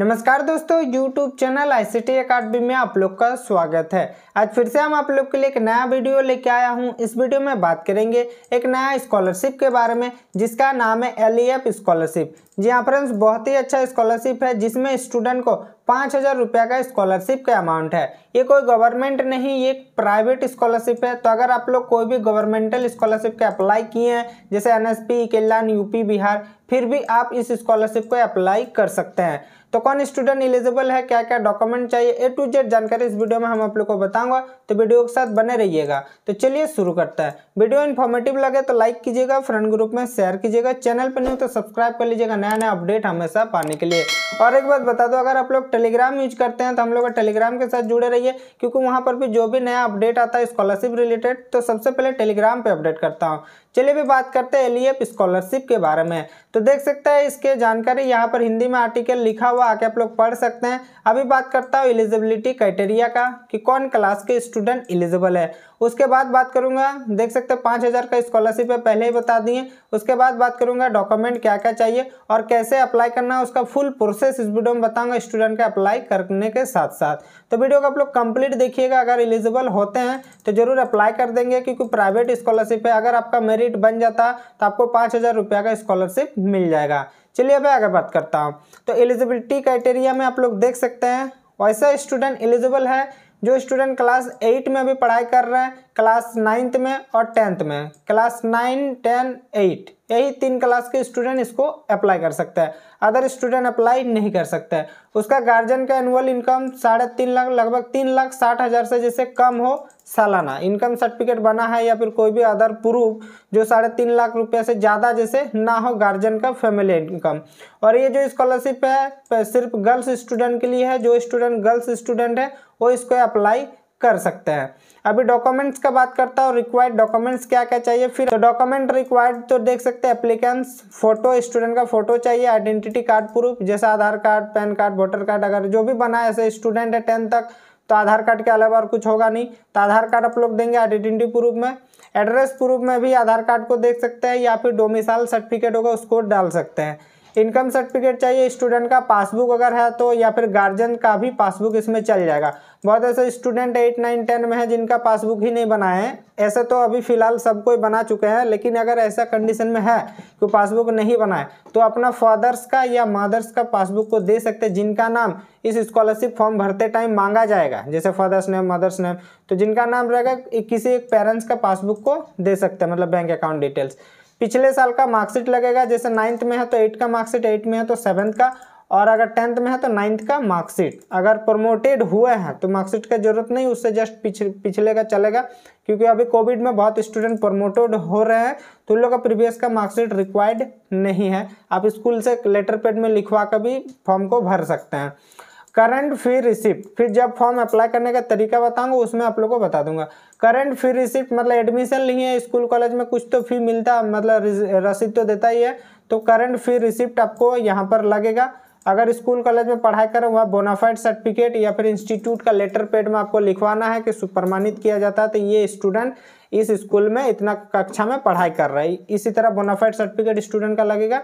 नमस्कार दोस्तों YouTube channel I C T academy में आप लोग का स्वागत है आज फिर से हम आप लोग के लिए एक नया वीडियो लेके आया हूँ इस वीडियो में बात करेंगे एक नया स्कॉलरशिप के बारे में जिसका नाम है एल ई एफ स्कॉलरशिप जी हाँ फ्रेंड्स बहुत ही अच्छा स्कॉलरशिप है जिसमें स्टूडेंट को पाँच हज़ार रुपये का स्कॉलरशिप का अमाउंट है ये कोई गवर्नमेंट नहीं ये प्राइवेट स्कॉलरशिप है तो अगर आप लोग कोई भी गवर्नमेंटल स्कॉलरशिप के अप्लाई किए हैं जैसे एन एस पी केलान यूपी बिहार फिर भी आप इस स्कॉलरशिप को अप्लाई कर सकते हैं तो कौन स्टूडेंट एलिजिबल है क्या क्या डॉक्यूमेंट चाहिए ए टू जेड जानकारी इस वीडियो में हम आप लोग को बताऊंगा तो वीडियो के साथ बने रहिएगा तो चलिए शुरू करते हैं वीडियो इन्फॉर्मेटिव लगे तो लाइक कीजिएगा फ्रेंड ग्रुप में शेयर कीजिएगा चैनल पर नहीं तो सब्सक्राइब कर लीजिएगा नया नया अपडेट हमेशा पाने के लिए और एक बात बता दो अगर आप लोग टेलीग्राम यूज करते हैं तो हम लोग टेलीग्राम के साथ जुड़े रहिए क्योंकि वहाँ पर भी जो भी नया अपडेट आता है स्कॉलरशिप रिलेटेड तो सबसे पहले टेलीग्राम पर अपडेट करता हूँ चलिए भी बात करते हैं एलिएफ स्कॉलरशिप e के बारे में तो देख सकते हैं इसके जानकारी यहाँ पर हिंदी में आर्टिकल लिखा हुआ आके आप लोग पढ़ सकते हैं अभी बात करता हूँ एलिजिबिलिटी क्राइटेरिया का कि कौन क्लास के स्टूडेंट एलिजिबल है उसके बाद बात करूंगा देख सकते हैं पाँच हज़ार का स्कॉलरशिप है पहले ही बता दिए उसके बाद बात करूंगा डॉक्यूमेंट क्या क्या चाहिए और कैसे अप्लाई करना है उसका फुल प्रोसेस इस वीडियो में बताऊंगा स्टूडेंट का अप्लाई करने के साथ साथ तो वीडियो को आप लोग कंप्लीट देखिएगा अगर एलिजिबल होते हैं तो ज़रूर अप्लाई कर देंगे क्योंकि प्राइवेट स्कॉलरशिप है अगर आपका मेरिट बन जाता तो आपको पाँच हज़ार रुपया का स्कॉलरशिप मिल जाएगा चलिए अब आगे बात करता हूँ तो एलिजिबिलिटी क्राइटेरिया में आप लोग देख सकते हैं वैसा स्टूडेंट एलिजिबल है जो स्टूडेंट क्लास एट में अभी पढ़ाई कर रहे हैं क्लास नाइन्थ में और टेंथ में क्लास नाइन टेन एट यही तीन क्लास के स्टूडेंट इसको अप्लाई कर सकते हैं अदर स्टूडेंट अप्लाई नहीं कर सकते उसका गार्जियन का एनुअल इनकम साढ़े तीन लाख लगभग तीन लाख साठ हज़ार से जैसे कम हो सालाना इनकम सर्टिफिकेट बना है या फिर कोई भी अदर प्रूफ जो साढ़े तीन लाख रुपये से ज़्यादा जैसे ना हो गार्जियन का फैमिली इनकम और ये जो स्कॉलरशिप है सिर्फ गर्ल्स स्टूडेंट के लिए है जो स्टूडेंट गर्ल्स स्टूडेंट है वो इसको अप्लाई कर सकते हैं अभी डॉक्यूमेंट्स का बात करता हूँ रिक्वायर्ड डॉक्यूमेंट्स क्या क्या चाहिए फिर तो डॉक्यूमेंट रिक्वायर्ड तो देख सकते हैं एप्लीकेंट्स फोटो स्टूडेंट का फोटो चाहिए आइडेंटिटी कार्ड प्रूफ जैसे Aadhaar card PAN card voter card अगर जो भी बना ऐसे स्टूडेंट है टेंथ तक तो आधार कार्ड के अलावा और कुछ होगा नहीं तो आधार कार्ड आप लोग देंगे आइडेंटिटी प्रूफ में एड्रेस प्रूफ में भी आधार कार्ड को देख सकते हैं या फिर डोमिसाइल सर्टिफिकेट होगा उसको डाल सकते हैं इनकम सर्टिफिकेट चाहिए स्टूडेंट का पासबुक अगर है तो या फिर गार्जियन का भी पासबुक इसमें चल जाएगा बहुत ऐसे स्टूडेंट एट नाइन टेन में है जिनका पासबुक ही नहीं बनाए हैं ऐसे तो अभी फ़िलहाल सब कोई बना चुके हैं लेकिन अगर ऐसा कंडीशन में है कि पासबुक नहीं बनाए तो अपना फादर्स का या मदर्स का पासबुक को दे सकते हैं जिनका नाम इस स्कॉलरशिप फॉर्म भरते टाइम मांगा जाएगा जैसे फादर्स नेम मदर्स नेम तो जिनका नाम रहेगा किसी एक पेरेंट्स का पासबुक को दे सकते हैं मतलब बैंक अकाउंट डिटेल्स पिछले साल का मार्कशीट लगेगा जैसे नाइन्थ में है तो एट का मार्कशीट एट में है तो सेवन्थ का और अगर टेंथ में है तो नाइन्थ का मार्कशीट अगर प्रमोटेड हुए हैं तो मार्कशीट का जरूरत नहीं उससे जस्ट पिछ पिछले का चलेगा क्योंकि अभी कोविड में बहुत स्टूडेंट प्रमोटेड हो रहे हैं तो उन लोग का प्रीवियस का मार्कशीट रिक्वायर्ड नहीं है आप स्कूल से लेटर पेड में लिखवा कर भी फॉर्म को भर सकते हैं करंट फी रिसिप्ट फिर जब फॉर्म अप्लाई करने का तरीका बताऊंगा उसमें आप लोग को बता दूंगा करंट फी रिसिप्ट मतलब एडमिशन लिए स्कूल कॉलेज में कुछ तो फी मिलता मतलब रसीद तो देता ही है तो करंट फी रिसिप्ट आपको यहाँ पर लगेगा अगर स्कूल कॉलेज में पढ़ाई करें वहाँ बोनाफाइड सर्टिफिकेट या फिर इंस्टीट्यूट का लेटर पेड में आपको लिखवाना है कि सुप्रमाणित किया जाता है तो ये स्टूडेंट इस स्कूल में इतना कक्षा में पढ़ाई कर रहा है इसी तरह बोनाफाइड सर्टिफिकेट स्टूडेंट का लगेगा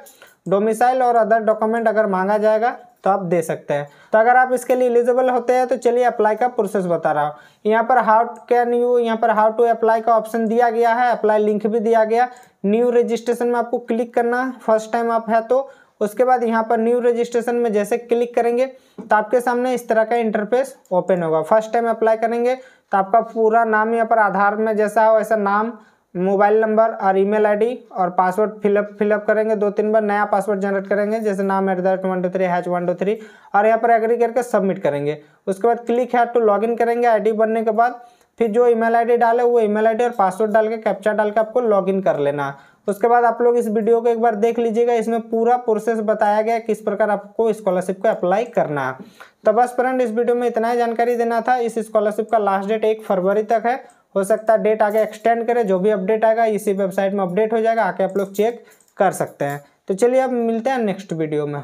डोमिसाइल और अदर डॉक्यूमेंट अगर मांगा जाएगा तो आप दे सकते हैं तो अगर आप इसके लिए एलिजिबल होते हैं तो चलिए अप्लाई का प्रोसेस बता रहा हूँ यहाँ पर हाउ कैन यू यहाँ पर हाउ टू अप्लाई का ऑप्शन दिया गया है अप्लाई लिंक भी दिया गया न्यू रजिस्ट्रेशन में आपको क्लिक करना है फर्स्ट टाइम आप है तो उसके बाद यहाँ पर न्यू रजिस्ट्रेशन में जैसे क्लिक करेंगे तो आपके सामने इस तरह का इंटरफेस ओपन होगा फर्स्ट टाइम अप्लाई करेंगे तो आपका पूरा नाम यहाँ पर आधार में जैसा हो वैसा नाम मोबाइल नंबर और ईमेल आईडी और पासवर्ड फिलअप फिलअप करेंगे दो तीन बार नया पासवर्ड जनरेट करेंगे जैसे नाम at the rate one two three hash one two three और यहाँ पर एग्री करके सबमिट करेंगे उसके बाद क्लिक हैड टू लॉगिन करेंगे आईडी बनने के बाद फिर जो ईमेल आईडी डाले वो ईमेल आईडी और पासवर्ड डाल के कैप्चा डाल के आपको लॉगिन कर लेना उसके बाद आप लोग इस वीडियो को एक बार देख लीजिएगा इसमें पूरा प्रोसेस बताया गया किस प्रकार आपको स्कॉलरशिप को अप्लाई करना है तो बस फ्रेंड इस वीडियो में इतना ही जानकारी देना था इस स्कॉलरशिप का लास्ट डेट एक फरवरी तक है हो सकता है डेट आगे एक्सटेंड करें जो भी अपडेट आएगा इसी वेबसाइट में अपडेट हो जाएगा आके आप लोग चेक कर सकते हैं तो चलिए अब मिलते हैं नेक्स्ट वीडियो में